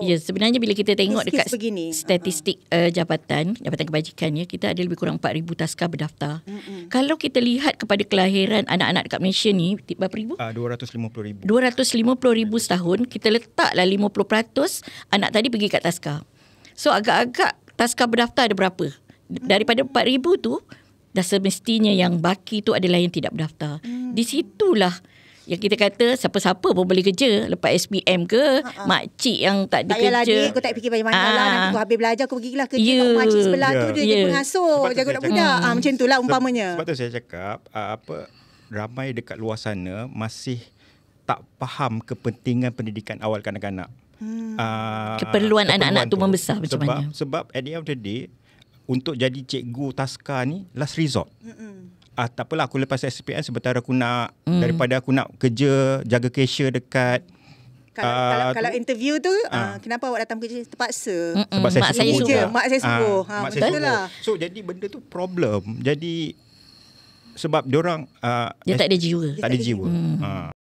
Oh. Ya, sebenarnya bila kita tengok dekat begini. statistik uh-huh. uh, jabatan, jabatan kebajikan ya, kita ada lebih kurang 4000 taska berdaftar. Mm-hmm. Kalau kita lihat kepada kelahiran anak-anak dekat Malaysia ni, berapa ribu? Ah uh, 250000. 250000 ribu setahun, kita letaklah 50% anak tadi pergi kat taska. So agak-agak taska berdaftar ada berapa? Mm. Daripada 4000 tu, dah semestinya yang baki tu adalah yang tidak berdaftar. Mm. Di situlah yang kita kata siapa-siapa pun boleh kerja lepas SPM ke Ha-ha. makcik yang tak ada kerja. Tak aku tak fikir banyak-banyak Ha-ha. lah. Ah. Nanti aku habis belajar aku pergilah kerja yeah. kat makcik sebelah yeah. tu ya. dia yeah. pengasuh jaga budak-budak. Hmm. Ah, macam itulah umpamanya. Sebab tu saya cakap uh, apa ramai dekat luar sana masih tak faham kepentingan pendidikan awal kanak-kanak. Hmm. Uh, keperluan, anak-anak tu membesar macam sebab, mana? Sebab at the end of the day untuk jadi cikgu taska ni last resort. Hmm ah tak apalah aku lepas SPM sebentar aku nak mm. daripada aku nak kerja jaga kesia dekat kalau, uh, kalau kalau interview tu uh, kenapa awak datang kerja terpaksa sebab saya mak saya sebut je. mak saya sebut uh, ha mak betul lah so jadi benda tu problem jadi sebab diorang, uh, dia orang dia tak ada jiwa tak ada jiwa hmm. uh.